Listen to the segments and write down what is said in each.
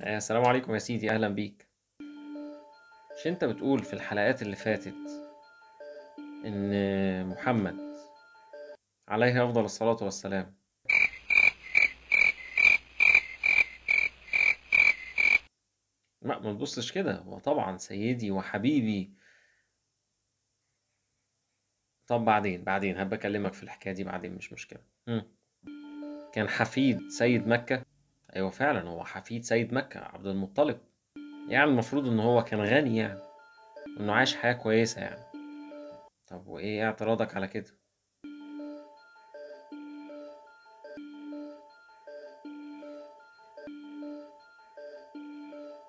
آه، السلام عليكم يا سيدي اهلا بيك مش انت بتقول في الحلقات اللي فاتت ان محمد عليه افضل الصلاه والسلام ما ما تبصش كده هو طبعا سيدي وحبيبي طب بعدين بعدين هبقى اكلمك في الحكايه دي بعدين مش مشكله كان حفيد سيد مكه ايوه فعلا هو حفيد سيد مكة عبد المطلب يعني المفروض ان هو كان غني يعني انه عايش حياة كويسة يعني طب وايه اعتراضك على كده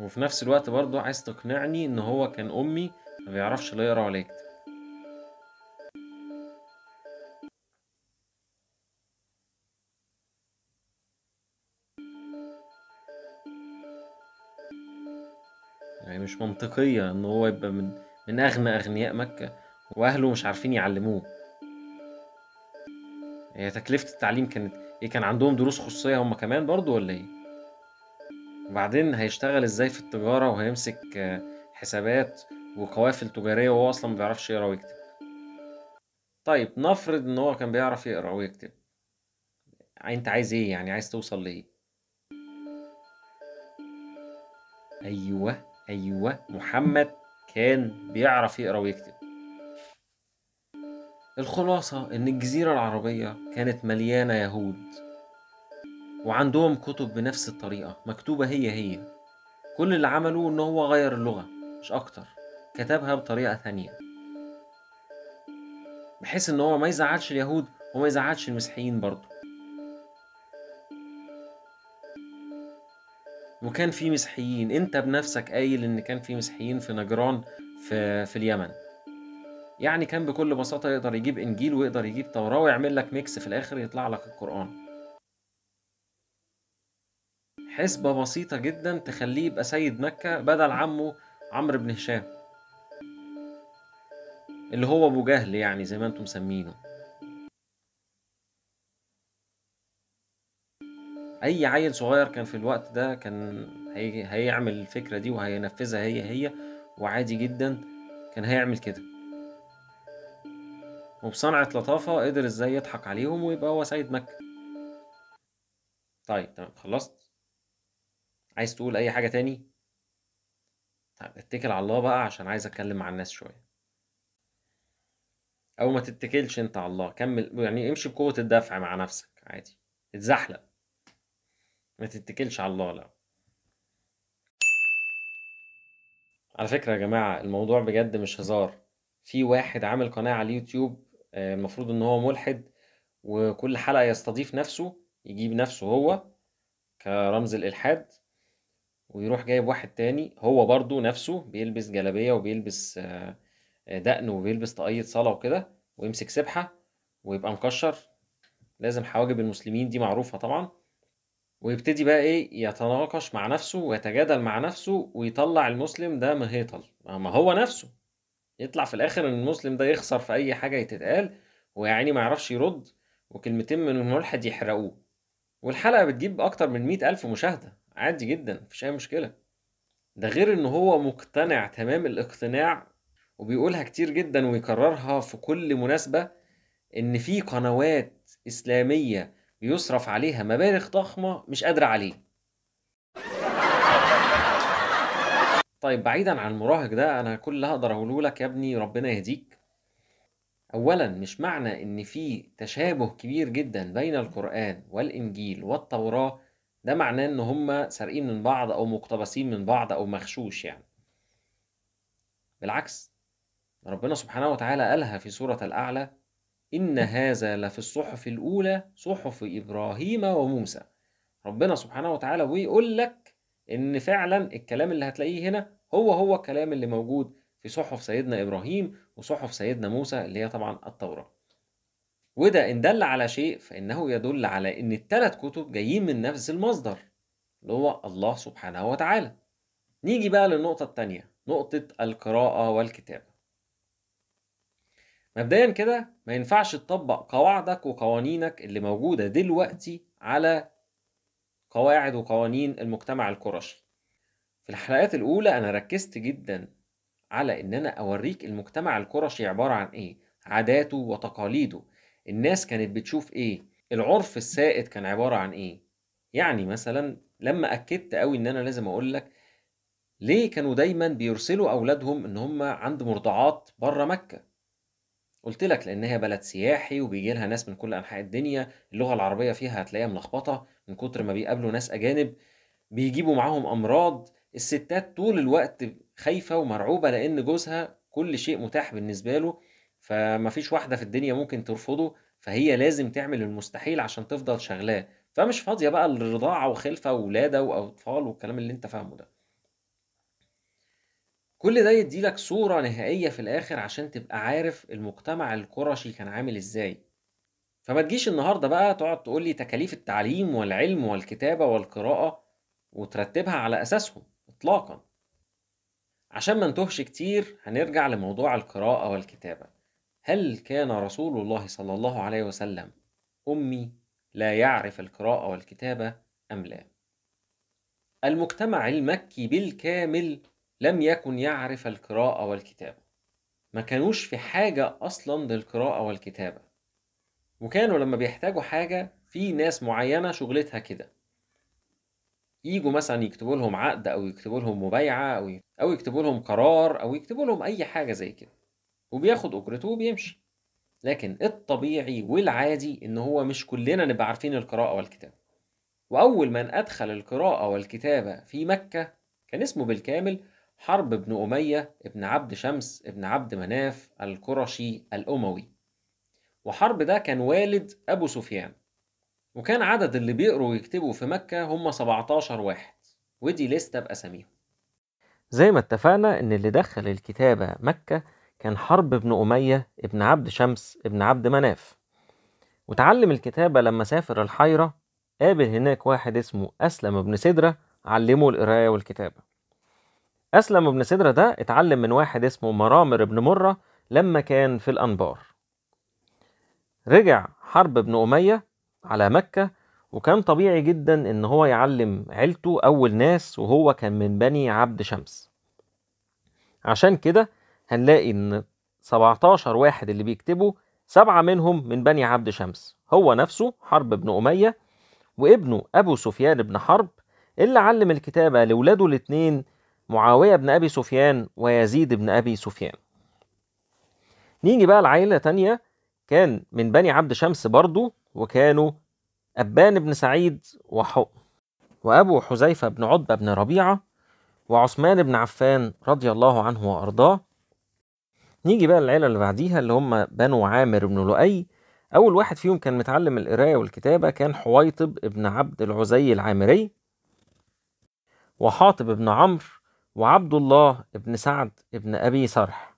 وفي نفس الوقت برضه عايز تقنعني ان هو كان امي ما بيعرفش لا يقرا ولا يكتب يعني مش منطقية ان هو يبقى من من اغنى اغنياء مكة واهله مش عارفين يعلموه هي تكلفة التعليم كانت ايه كان عندهم دروس خصوصية هما كمان برضو ولا ايه وبعدين هيشتغل ازاي في التجارة وهيمسك آه، حسابات وقوافل تجارية وهو اصلا مبيعرفش يقرا ويكتب طيب نفرض ان هو كان بيعرف يقرا ويكتب انت عايز ايه يعني عايز توصل لايه ايوه أيوه محمد كان بيعرف يقرأ ويكتب الخلاصة إن الجزيرة العربية كانت مليانة يهود وعندهم كتب بنفس الطريقة مكتوبة هي هي كل اللي عملوه إن هو غير اللغة مش أكتر كتبها بطريقة ثانية بحيث إن هو ما يزعلش اليهود وما يزعلش المسيحيين برضه وكان في مسيحيين انت بنفسك قايل ان كان في مسيحيين في نجران في في اليمن يعني كان بكل بساطه يقدر يجيب انجيل ويقدر يجيب توراه ويعمل لك ميكس في الاخر يطلع لك القران حسبه بسيطه جدا تخليه يبقى سيد مكه بدل عمه عمرو بن هشام اللي هو ابو جهل يعني زي ما انتم مسمينه أي عيل صغير كان في الوقت ده كان هي... هيعمل الفكرة دي وهينفذها هي هي وعادي جدا كان هيعمل كده وبصنعة لطافة قدر ازاي يضحك عليهم ويبقى هو سيد مكة طيب تمام خلصت عايز تقول أي حاجة تاني؟ طيب اتكل على الله بقى عشان عايز أتكلم مع الناس شوية أو ما تتكلش أنت على الله كمل يعني امشي بقوة الدفع مع نفسك عادي اتزحلق ما تتكلش على الله لا على فكرة يا جماعة الموضوع بجد مش هزار في واحد عامل قناة على اليوتيوب آه، المفروض ان هو ملحد وكل حلقة يستضيف نفسه يجيب نفسه هو كرمز الإلحاد ويروح جايب واحد تاني هو برضو نفسه بيلبس جلابية وبيلبس آه، دقن وبيلبس طاقية صلاة وكده ويمسك سبحة ويبقى مكشر لازم حواجب المسلمين دي معروفة طبعا ويبتدي بقى ايه يتناقش مع نفسه ويتجادل مع نفسه ويطلع المسلم ده مهيطل ما هو نفسه يطلع في الاخر ان المسلم ده يخسر في اي حاجه تتقال ويعني ما يعرفش يرد وكلمتين من الملحد يحرقوه والحلقه بتجيب اكتر من مئة الف مشاهده عادي جدا مفيش اي مشكله ده غير ان هو مقتنع تمام الاقتناع وبيقولها كتير جدا ويكررها في كل مناسبه ان في قنوات اسلاميه بيصرف عليها مبالغ ضخمة مش قادرة عليه طيب بعيدا عن المراهق ده انا كل اللي هقدر اقوله لك يا ابني ربنا يهديك اولا مش معنى ان في تشابه كبير جدا بين القران والانجيل والتوراه ده معناه ان هما سارقين من بعض او مقتبسين من بعض او مغشوش يعني بالعكس ربنا سبحانه وتعالى قالها في سوره الاعلى إن هذا لفي الصحف الأولى صحف إبراهيم وموسى ربنا سبحانه وتعالى بيقول لك إن فعلا الكلام اللي هتلاقيه هنا هو هو الكلام اللي موجود في صحف سيدنا إبراهيم وصحف سيدنا موسى اللي هي طبعا التوراة وده إن دل على شيء فإنه يدل على إن الثلاث كتب جايين من نفس المصدر اللي هو الله سبحانه وتعالى نيجي بقى للنقطة التانية نقطة القراءة والكتابة مبدئيا كده ما ينفعش تطبق قواعدك وقوانينك اللي موجودة دلوقتي على قواعد وقوانين المجتمع القرشي في الحلقات الأولى أنا ركزت جدا على إن أنا أوريك المجتمع القرشي عبارة عن إيه عاداته وتقاليده الناس كانت بتشوف إيه العرف السائد كان عبارة عن إيه يعني مثلا لما أكدت أوي إن أنا لازم أقول لك ليه كانوا دايما بيرسلوا أولادهم إن هم عند مرضعات بره مكة قلت لك لان هي بلد سياحي وبيجي لها ناس من كل انحاء الدنيا اللغه العربيه فيها هتلاقيها ملخبطه من كتر ما بيقابلوا ناس اجانب بيجيبوا معاهم امراض الستات طول الوقت خايفه ومرعوبه لان جوزها كل شيء متاح بالنسبه له فمفيش واحده في الدنيا ممكن ترفضه فهي لازم تعمل المستحيل عشان تفضل شغلاه فمش فاضيه بقى للرضاعه وخلفه وولاده واطفال والكلام اللي انت فاهمه ده كل ده يديلك صورة نهائية في الآخر عشان تبقى عارف المجتمع القرشي كان عامل إزاي فما تجيش النهاردة بقى تقعد تقولي تكاليف التعليم والعلم والكتابة والقراءة وترتبها على أساسهم إطلاقا عشان ما نتوهش كتير هنرجع لموضوع القراءة والكتابة هل كان رسول الله صلى الله عليه وسلم أمي لا يعرف القراءة والكتابة أم لا؟ المجتمع المكي بالكامل لم يكن يعرف القراءة والكتابة ما كانوش في حاجة أصلا للقراءة والكتابة وكانوا لما بيحتاجوا حاجة في ناس معينة شغلتها كده يجوا مثلا يكتبوا لهم عقد أو يكتبوا لهم مبايعة أو أو يكتبوا لهم قرار أو يكتبوا لهم أي حاجة زي كده وبياخد أجرته وبيمشي لكن الطبيعي والعادي إن هو مش كلنا نبقى عارفين القراءة والكتابة وأول من أدخل القراءة والكتابة في مكة كان اسمه بالكامل حرب بن أمية ابن عبد شمس ابن عبد مناف القرشي الأموي وحرب ده كان والد أبو سفيان وكان عدد اللي بيقروا ويكتبوا في مكة هم 17 واحد ودي لستة بأساميهم زي ما اتفقنا إن اللي دخل الكتابة مكة كان حرب بن أمية ابن عبد شمس ابن عبد مناف وتعلم الكتابة لما سافر الحيرة قابل هناك واحد اسمه أسلم بن سدرة علمه القراية والكتابة أسلم بن سدرة ده اتعلم من واحد اسمه مرامر بن مرة لما كان في الأنبار رجع حرب بن أمية على مكة وكان طبيعي جدا إن هو يعلم عيلته أول ناس وهو كان من بني عبد شمس عشان كده هنلاقي إن 17 واحد اللي بيكتبوا سبعة منهم من بني عبد شمس هو نفسه حرب بن أمية وابنه أبو سفيان بن حرب اللي علم الكتابة لولاده الاتنين معاوية بن أبي سفيان ويزيد بن أبي سفيان نيجي بقى لعائلة تانية كان من بني عبد شمس برضو وكانوا أبان بن سعيد وحق وأبو حذيفة بن عتبة بن ربيعة وعثمان بن عفان رضي الله عنه وأرضاه نيجي بقى للعيلة اللي بعديها اللي هم بنو عامر بن لؤي أول واحد فيهم كان متعلم القراية والكتابة كان حويطب بن عبد العزي العامري وحاطب بن عمرو وعبد الله ابن سعد ابن أبي سرح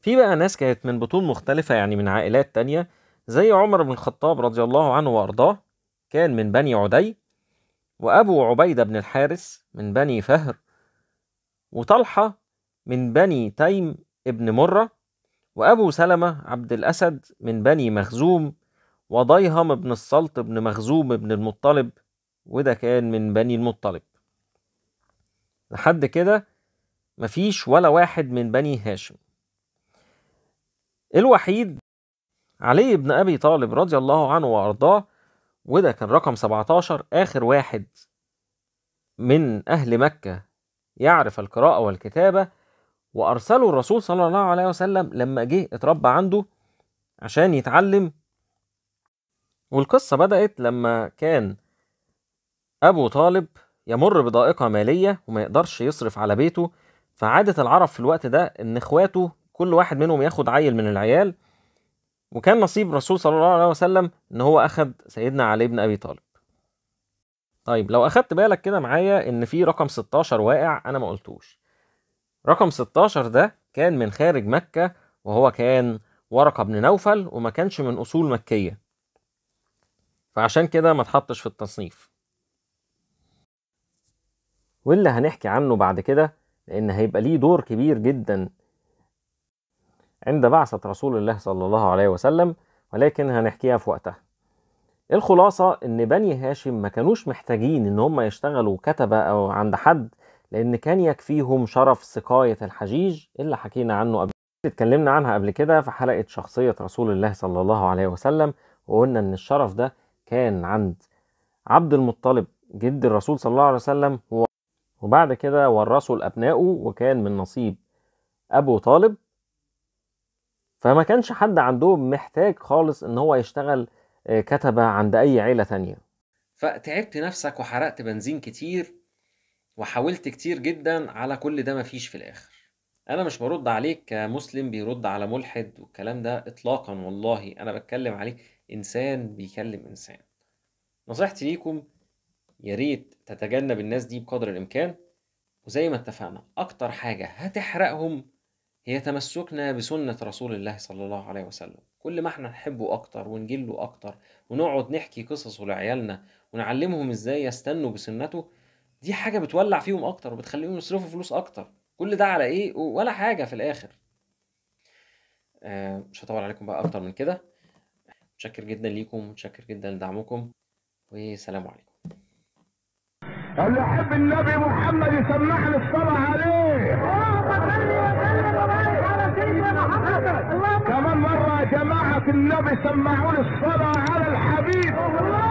في بقى ناس كانت من بطون مختلفة يعني من عائلات تانية زي عمر بن الخطاب رضي الله عنه وأرضاه كان من بني عدي وأبو عبيدة بن الحارس من بني فهر وطلحة من بني تيم ابن مرة وأبو سلمة عبد الأسد من بني مخزوم وضيهم بن السلط بن مخزوم بن المطلب وده كان من بني المطلب لحد كده مفيش ولا واحد من بني هاشم الوحيد علي بن أبي طالب رضي الله عنه وأرضاه وده كان رقم 17 آخر واحد من أهل مكة يعرف القراءة والكتابة وأرسله الرسول صلى الله عليه وسلم لما جه اتربى عنده عشان يتعلم والقصة بدأت لما كان أبو طالب يمر بضائقة مالية وما يقدرش يصرف على بيته فعادة العرب في الوقت ده إن إخواته كل واحد منهم ياخد عيل من العيال وكان نصيب رسول صلى الله عليه وسلم إن هو أخد سيدنا علي بن أبي طالب طيب لو أخدت بالك كده معايا إن في رقم 16 واقع أنا ما قلتوش رقم 16 ده كان من خارج مكة وهو كان ورقة بن نوفل وما كانش من أصول مكية فعشان كده ما تحطش في التصنيف واللي هنحكي عنه بعد كده لأن هيبقى ليه دور كبير جدا عند بعثة رسول الله صلى الله عليه وسلم ولكن هنحكيها في وقتها الخلاصة إن بني هاشم ما كانوش محتاجين إن هم يشتغلوا كتبة أو عند حد لأن كان يكفيهم شرف سقاية الحجيج اللي حكينا عنه قبل اتكلمنا عنها قبل كده في حلقة شخصية رسول الله صلى الله عليه وسلم وقلنا إن الشرف ده كان عند عبد المطلب جد الرسول صلى الله عليه وسلم هو وبعد كده ورثه لأبنائه وكان من نصيب أبو طالب فما كانش حد عندهم محتاج خالص إن هو يشتغل آه، كتبة عند أي عيلة تانية فتعبت نفسك وحرقت بنزين كتير وحاولت كتير جدا على كل ده مفيش في الآخر أنا مش برد عليك كمسلم بيرد على ملحد والكلام ده إطلاقا والله أنا بتكلم عليك إنسان بيكلم إنسان نصيحتي ليكم يا ريت تتجنب الناس دي بقدر الإمكان وزي ما اتفقنا أكتر حاجة هتحرقهم هي تمسكنا بسنة رسول الله صلى الله عليه وسلم كل ما احنا نحبه أكتر ونجله أكتر ونقعد نحكي قصصه لعيالنا ونعلمهم إزاي يستنوا بسنته دي حاجة بتولع فيهم أكتر وبتخليهم يصرفوا فلوس أكتر كل ده على إيه ولا حاجة في الآخر آه مش هطول عليكم بقى أكتر من كده متشكر جدا ليكم متشكر جدا لدعمكم وسلام عليكم اللي يحب النبي محمد يسمعني الصلاة عليه كمان مرة يا جماعة النبي سمعوني الصلاة على الحبيب